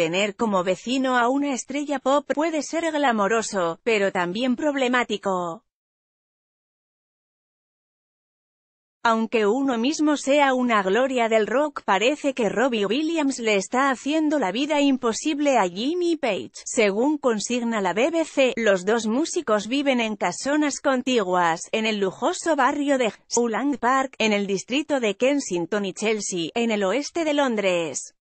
Tener como vecino a una estrella pop puede ser glamoroso, pero también problemático. Aunque uno mismo sea una gloria del rock parece que Robbie Williams le está haciendo la vida imposible a Jimmy Page. Según consigna la BBC, los dos músicos viven en casonas contiguas, en el lujoso barrio de Hulang Park, en el distrito de Kensington y Chelsea, en el oeste de Londres.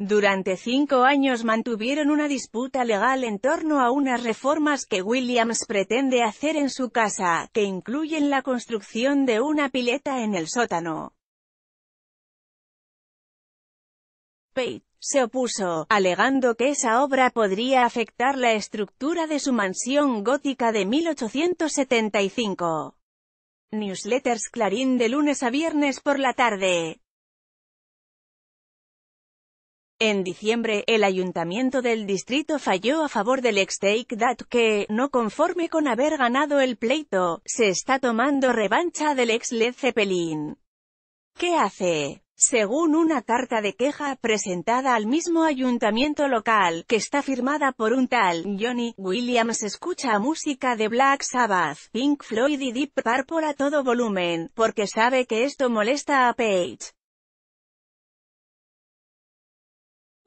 Durante cinco años mantuvieron una disputa legal en torno a unas reformas que Williams pretende hacer en su casa, que incluyen la construcción de una pileta en el sótano. Pate se opuso, alegando que esa obra podría afectar la estructura de su mansión gótica de 1875. Newsletters Clarín de lunes a viernes por la tarde. En diciembre, el ayuntamiento del distrito falló a favor del ex Take That que, no conforme con haber ganado el pleito, se está tomando revancha del ex Led Zeppelin. ¿Qué hace? Según una carta de queja presentada al mismo ayuntamiento local, que está firmada por un tal Johnny Williams escucha música de Black Sabbath, Pink Floyd y Deep Purple a todo volumen, porque sabe que esto molesta a Page.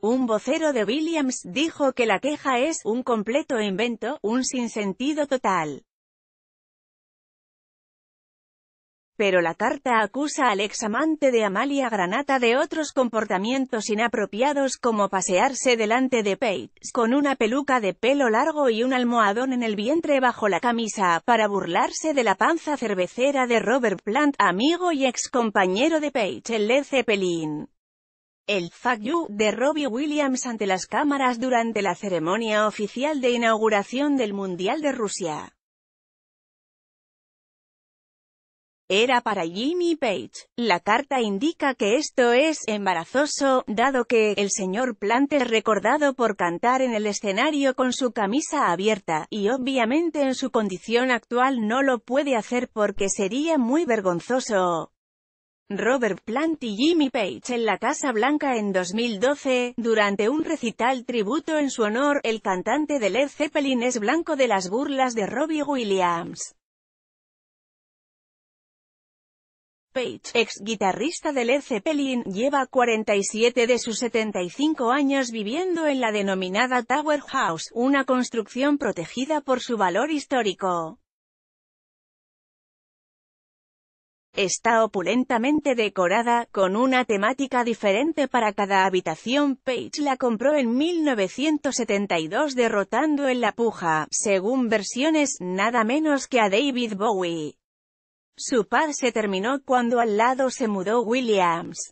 Un vocero de Williams dijo que la queja es «un completo invento, un sinsentido total». Pero la carta acusa al examante de Amalia Granata de otros comportamientos inapropiados como pasearse delante de Paige, con una peluca de pelo largo y un almohadón en el vientre bajo la camisa, para burlarse de la panza cervecera de Robert Plant, amigo y ex compañero de Paige en Led Zeppelin. El Fuck You de Robbie Williams ante las cámaras durante la ceremonia oficial de inauguración del Mundial de Rusia. Era para Jimmy Page. La carta indica que esto es embarazoso, dado que el señor Plant es recordado por cantar en el escenario con su camisa abierta, y obviamente en su condición actual no lo puede hacer porque sería muy vergonzoso. Robert Plant y Jimmy Page en la Casa Blanca en 2012, durante un recital tributo en su honor, el cantante de Led Zeppelin es blanco de las burlas de Robbie Williams. Page, ex guitarrista de Led Zeppelin, lleva 47 de sus 75 años viviendo en la denominada Tower House, una construcción protegida por su valor histórico. Está opulentamente decorada, con una temática diferente para cada habitación. Page la compró en 1972 derrotando en la puja, según versiones, nada menos que a David Bowie. Su paz se terminó cuando al lado se mudó Williams.